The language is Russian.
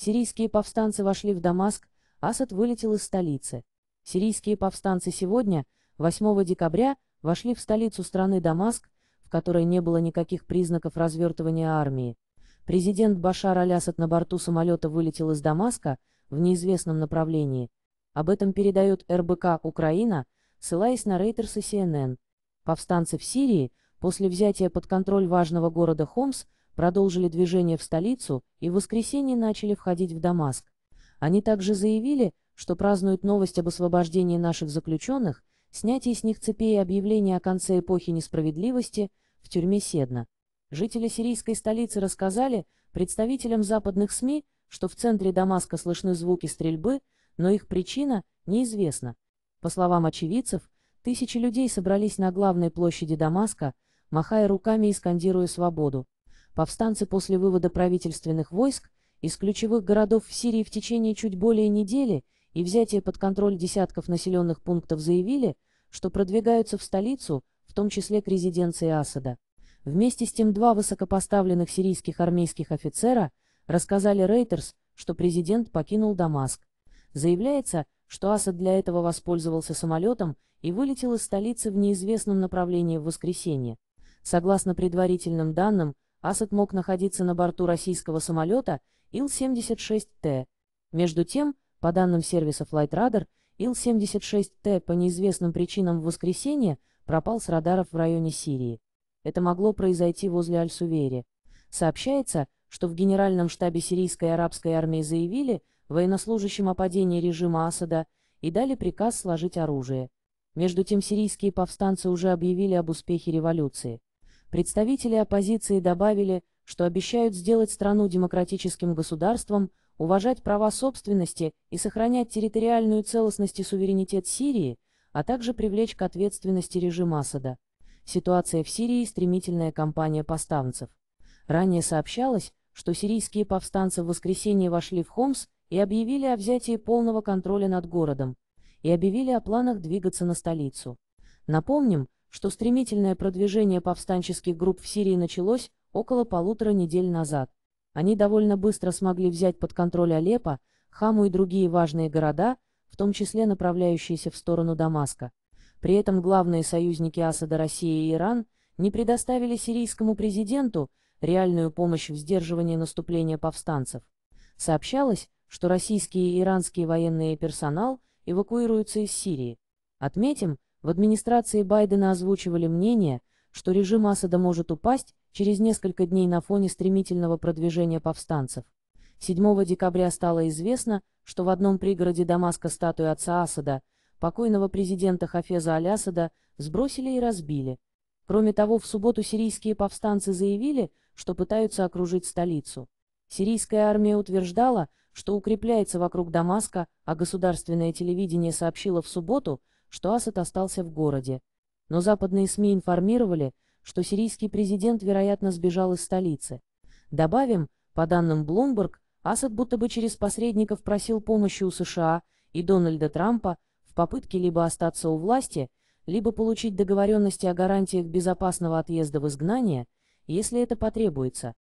Сирийские повстанцы вошли в Дамаск, Асад вылетел из столицы. Сирийские повстанцы сегодня, 8 декабря, вошли в столицу страны Дамаск, в которой не было никаких признаков развертывания армии. Президент Башар Алясад на борту самолета вылетел из Дамаска в неизвестном направлении. Об этом передает РБК «Украина», ссылаясь на Рейтерс и CNN. Повстанцы в Сирии после взятия под контроль важного города Хомс – продолжили движение в столицу и в воскресенье начали входить в Дамаск. Они также заявили, что празднуют новость об освобождении наших заключенных, снятии с них цепей и объявлении о конце эпохи несправедливости в тюрьме Седна. Жители сирийской столицы рассказали представителям западных СМИ, что в центре Дамаска слышны звуки стрельбы, но их причина неизвестна. По словам очевидцев, тысячи людей собрались на главной площади Дамаска, махая руками и скандируя свободу. Повстанцы после вывода правительственных войск из ключевых городов в Сирии в течение чуть более недели и взятия под контроль десятков населенных пунктов заявили, что продвигаются в столицу, в том числе к резиденции Асада. Вместе с тем два высокопоставленных сирийских армейских офицера рассказали Рейтерс, что президент покинул Дамаск. Заявляется, что Асад для этого воспользовался самолетом и вылетел из столицы в неизвестном направлении в воскресенье. Согласно предварительным данным, Асад мог находиться на борту российского самолета Ил-76Т. Между тем, по данным сервиса FlightRadar, Ил-76Т по неизвестным причинам в воскресенье пропал с радаров в районе Сирии. Это могло произойти возле Аль-Сувери. Сообщается, что в генеральном штабе сирийской арабской армии заявили военнослужащим о падении режима Асада и дали приказ сложить оружие. Между тем сирийские повстанцы уже объявили об успехе революции. Представители оппозиции добавили, что обещают сделать страну демократическим государством, уважать права собственности и сохранять территориальную целостность и суверенитет Сирии, а также привлечь к ответственности режим Асада. Ситуация в Сирии стремительная кампания повстанцев. Ранее сообщалось, что сирийские повстанцы в воскресенье вошли в Хомс и объявили о взятии полного контроля над городом, и объявили о планах двигаться на столицу. Напомним, что стремительное продвижение повстанческих групп в Сирии началось около полутора недель назад. Они довольно быстро смогли взять под контроль Алеппо, Хаму и другие важные города, в том числе направляющиеся в сторону Дамаска. При этом главные союзники Асада России и Иран не предоставили сирийскому президенту реальную помощь в сдерживании наступления повстанцев. Сообщалось, что российские и иранские военные персонал эвакуируются из Сирии. Отметим, в администрации Байдена озвучивали мнение, что режим Асада может упасть через несколько дней на фоне стремительного продвижения повстанцев. 7 декабря стало известно, что в одном пригороде Дамаска статую отца Асада, покойного президента Хафеза Алясада, сбросили и разбили. Кроме того, в субботу сирийские повстанцы заявили, что пытаются окружить столицу. Сирийская армия утверждала, что укрепляется вокруг Дамаска, а государственное телевидение сообщило в субботу, что Асад остался в городе, но западные СМИ информировали, что сирийский президент, вероятно, сбежал из столицы. Добавим, по данным Bloomberg, Асад будто бы через посредников просил помощи у США и Дональда Трампа в попытке либо остаться у власти, либо получить договоренности о гарантиях безопасного отъезда в изгнание, если это потребуется.